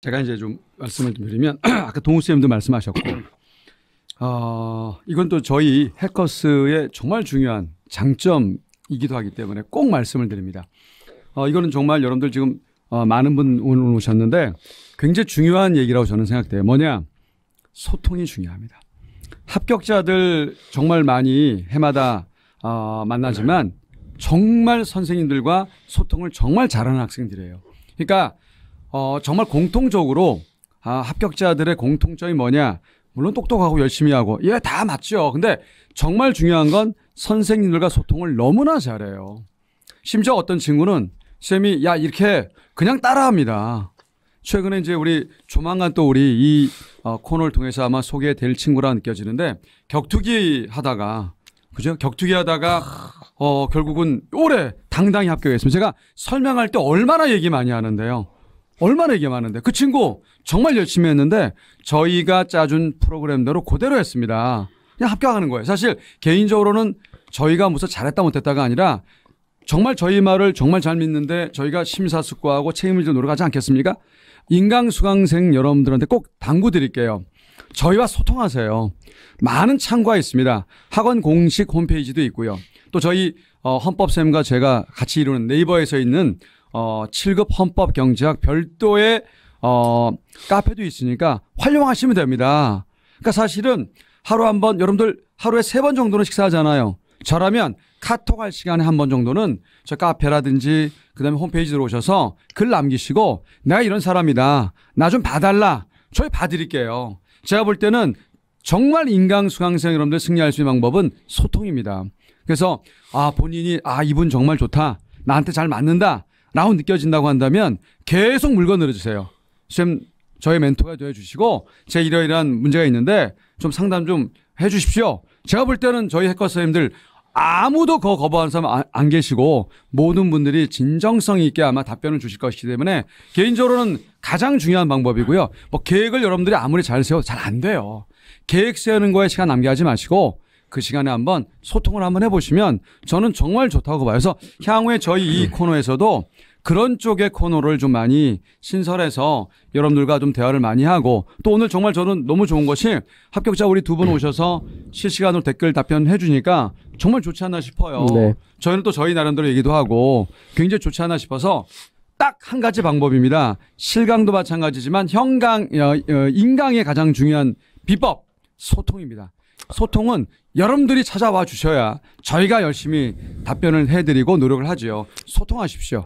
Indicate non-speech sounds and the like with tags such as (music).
제가 이제 좀 말씀을 좀 드리면 (clears throat) 아까 동우 쌤도 말씀하셨고 (clears throat) 어, 이건 또 저희 해커스의 정말 중요한 장점이기도 하기 때문에 꼭 말씀을 드립니다. 어, 이거는 정말 여러분들 지금 어, 많은 분 오늘 오셨는데 굉장히 중요한 얘기라고 저는 생각돼요. 뭐냐 소통이 중요합니다. 합격자들 정말 많이 해마다 어, 만나지만 정말 선생님들과 소통을 정말 잘하는 학생들이에요. 그러니까 어, 정말 공통적으로 아, 합격자들의 공통점이 뭐냐? 물론 똑똑하고 열심히 하고 예다 맞죠. 근데 정말 중요한 건 선생님들과 소통을 너무나 잘해요. 심지어 어떤 친구는 쌤이 야 이렇게 그냥 따라합니다. 최근에 이제 우리 조만간 또 우리 이 어, 코너를 통해서 아마 소개될 친구라 느껴지는데 격투기 하다가 그죠? 격투기 하다가 어 결국은 올해 당당히 합격했습니다. 제가 설명할 때 얼마나 얘기 많이 하는데요. 얼마나 얘기 많은데 그 친구 정말 열심히 했는데 저희가 짜준 프로그램대로 그대로 했습니다. 그냥 합격하는 거예요. 사실 개인적으로는 저희가 무슨 잘했다 못했다가 아니라 정말 저희 말을 정말 잘 믿는데 저희가 심사숙고하고 책임을 좀 노력하지 않겠습니까? 인강수강생 여러분들한테 꼭 당부드릴게요. 저희와 소통하세요. 많은 창구가 있습니다. 학원 공식 홈페이지도 있고요. 또 저희 어, 헌법쌤과 제가 같이 이루는 네이버에서 있는 어, 7급 헌법 경제학 별도의 어, 카페도 있으니까 활용하시면 됩니다. 그러니까 사실은 하루 한 번, 여러분들 하루에 세 번 정도는 식사하잖아요. 저라면 카톡할 시간에 한 번 정도는 저 카페라든지 그다음에 홈페이지 들어오셔서 글 남기시고 내가 이런 사람이다. 나 좀 봐달라. 저희 봐드릴게요. 제가 볼 때는 정말 인강 수강생 여러분들 승리할 수 있는 방법은 소통입니다. 그래서 아 본인이 아 이분 정말 좋다. 나한테 잘 맞는다. 라고 느껴진다고 한다면 계속 물건을 주세요. 지금 저의 멘토가 되어 주시고 제 이러이러한 문제가 있는데 좀 상담 좀 해 주십시오. 제가 볼 때는 저희 해커 선생님들 아무도 거 거부하는 사람 안, 계시고 모든 분들이 진정성 있게 아마 답변을 주실 것이기 때문에 개인적으로는 가장 중요한 방법이고요. 뭐 계획을 여러분들이 아무리 잘 세워 도잘 안 돼요. 계획 세우는 거에 시간 남게 하지 마시고 그 시간에 한번 소통을 한번 해보시면 저는 정말 좋다고 봐요. 그래서 향후에 저희 이 네. 코너에서도 그런 쪽의 코너를 좀 많이 신설해서 여러분들과 좀 대화를 많이 하고 또 오늘 정말 저는 너무 좋은 것이 합격자 우리 두분 네. 오셔서 실시간으로 댓글 답변해 주니까 정말 좋지 않나 싶어요. 네. 저희는 또 저희 나름대로 얘기도 하고 굉장히 좋지 않나 싶어서 딱 한 가지 방법입니다. 실강도 마찬가지지만 형강 어, 어, 인강의 가장 중요한 비법 소통입니다. 소통은 여러분들이 찾아와 주셔야 저희가 열심히 답변을 해드리고 노력을 하지요. 소통하십시오.